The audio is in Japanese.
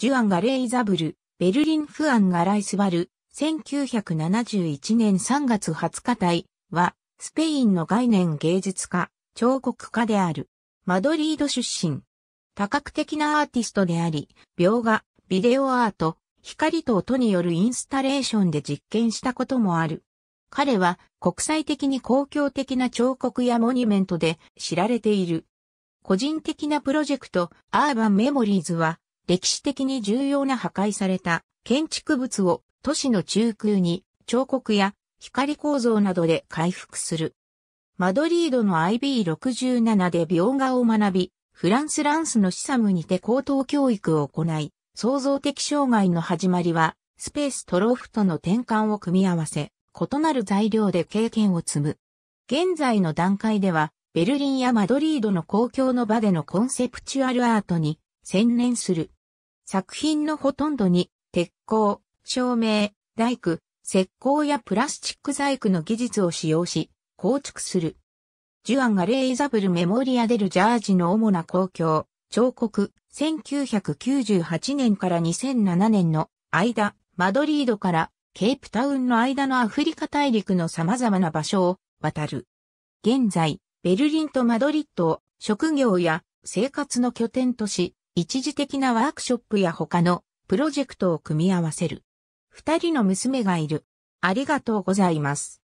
ジュアンがレイザブル、ベルリンフアンがライスバル、1971年3月20日体は、スペインの概念芸術家、彫刻家である。マドリード出身。多角的なアーティストであり、描画、ビデオアート、光と音によるインスタレーションで実験したこともある。彼は国際的に公共的な彫刻やモニュメントで知られている。個人的なプロジェクト、アーバンメモリーズは、歴史的に重要な破壊された建築物を都市の中空に彫刻や光構造などで回復する。マドリードの IB67 で描画を学び、フランスランスのシサムにて高等教育を行い、創造的障害の始まりは、スペーストロフとの転換を組み合わせ、異なる材料で経験を積む。現在の段階では、ベルリンやマドリードの公共の場でのコンセプチュアルアートに専念する作品のほとんどに、鉄鋼、照明、大工、石膏やプラスチック細工の技術を使用し、構築する。ジュアンがレイザブルメモリアデルジャージの主な公共、彫刻、1998年から2007年の間、マドリードからケープタウンの間のアフリカ大陸の様々な場所を渡る。現在、ベルリンとマドリッドを職業や生活の拠点とし、一時的なワークショップや他のプロジェクトを組み合わせる。二人の娘がいる。ありがとうございます。